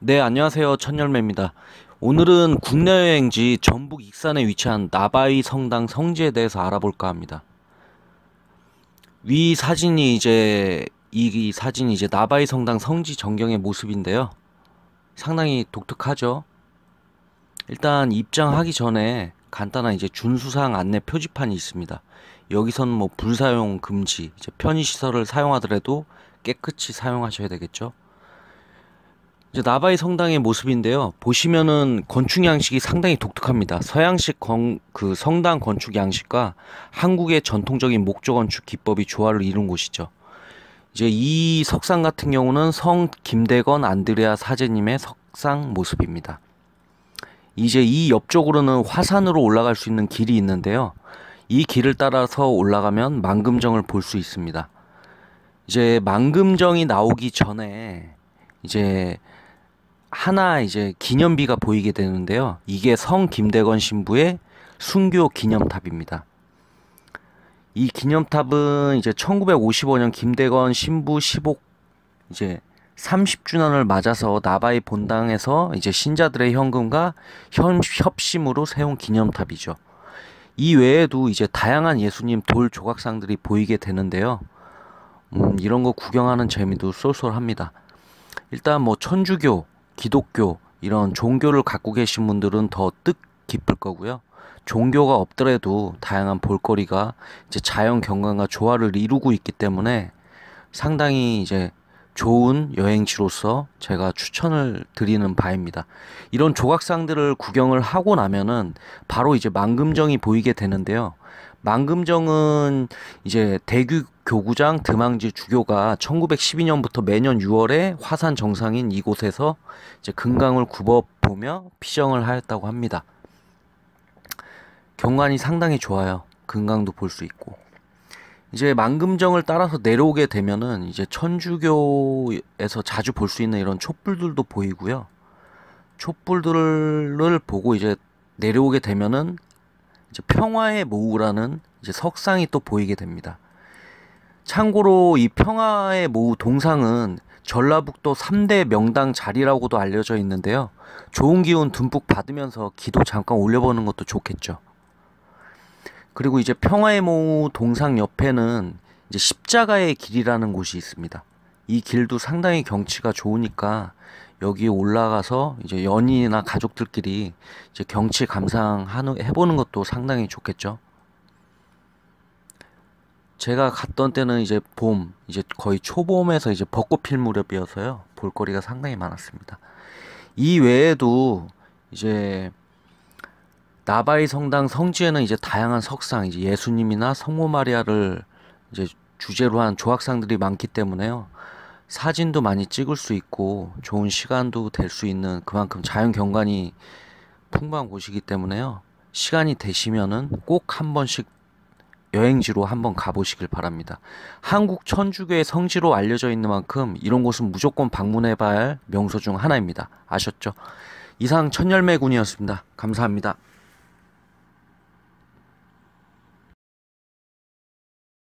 네, 안녕하세요. 천열매입니다. 오늘은 국내 여행지 전북 익산에 위치한 나바이 성당 성지에 대해서 알아볼까 합니다. 위 사진이 이제 이 사진이 이제 나바이 성당 성지 전경의 모습인데요. 상당히 독특하죠. 일단 입장하기 전에 간단한 이제 준수사항 안내 표지판이 있습니다. 여기선 뭐 불사용 금지, 이제 편의시설을 사용하더라도 깨끗이 사용하셔야 되겠죠. 이제 나바이 성당의 모습인데요. 보시면은 건축 양식이 상당히 독특합니다. 서양식 건, 그 성당 건축 양식과 한국의 전통적인 목조 건축 기법이 조화를 이룬 곳이죠. 이제 이 석상 같은 경우는 성 김대건 안드레아 사제님의 석상 모습입니다. 이제 이 옆쪽으로는 화산으로 올라갈 수 있는 길이 있는데요. 이 길을 따라서 올라가면 만금정을 볼 수 있습니다. 이제 만금정이 나오기 전에 이제 하나 이제 기념비가 보이게 되는데요. 이게 성 김대건 신부의 순교 기념탑입니다. 이 기념탑은 이제 1955년 김대건 신부 1복 이제 30주년을 맞아서 나바이 본당에서 이제 신자들의 현금과 현, 협심으로 세운 기념탑이죠. 이 외에도 이제 다양한 예수님 돌 조각상들이 보이게 되는데요. 음, 이런 거 구경하는 재미도 쏠쏠합니다. 일단 뭐 천주교, 기독교 이런 종교를 갖고 계신 분들은 더 뜻깊을 거고요. 종교가 없더라도 다양한 볼거리가 이제 자연 경관과 조화를 이루고 있기 때문에 상당히 이제 좋은 여행지로서 제가 추천을 드리는 바입니다. 이런 조각상들을 구경을 하고 나면은 바로 이제 만금정이 보이게 되는데요. 만금정은 이제 대규 교구장 드망지 주교가 1912년부터 매년 6월에 화산 정상인 이곳에서 이제 금강을 굽어보며 피정을 하였다고 합니다. 경관이 상당히 좋아요. 금강도 볼 수 있고. 이제 만금정을 따라서 내려오게 되면은 이제 천주교에서 자주 볼 수 있는 이런 촛불들도 보이고요. 촛불들을 보고 이제 내려오게 되면은 이제 평화의 모우라는 이제 석상이 또 보이게 됩니다. 참고로 이 평화의 모우 동상은 전라북도 3대 명당 자리라고도 알려져 있는데요. 좋은 기운 듬뿍 받으면서 기도 잠깐 올려보는 것도 좋겠죠. 그리고 이제 평화의 모 동상 옆에는 이제 십자가의 길이라는 곳이 있습니다. 이 길도 상당히 경치가 좋으니까 여기 올라가서 이제 연인이나 가족들끼리 이제 경치 감상 해보는 것도 상당히 좋겠죠. 제가 갔던 때는 이제 봄, 이제 거의 초봄에서 이제 벚꽃 필 무렵이어서요. 볼거리가 상당히 많았습니다. 이 외에도 이제 나바이 성당 성지에는 이제 다양한 석상, 이제 예수님이나 성모 마리아를 이제 주제로 한 조각상들이 많기 때문에요. 사진도 많이 찍을 수 있고 좋은 시간도 될 수 있는 그만큼 자연 경관이 풍부한 곳이기 때문에요. 시간이 되시면은 꼭 한 번씩 여행지로 한번 가보시길 바랍니다. 한국 천주교의 성지로 알려져 있는 만큼 이런 곳은 무조건 방문해 봐야 할 명소 중 하나입니다. 아셨죠? 이상 천열매군이었습니다. 감사합니다.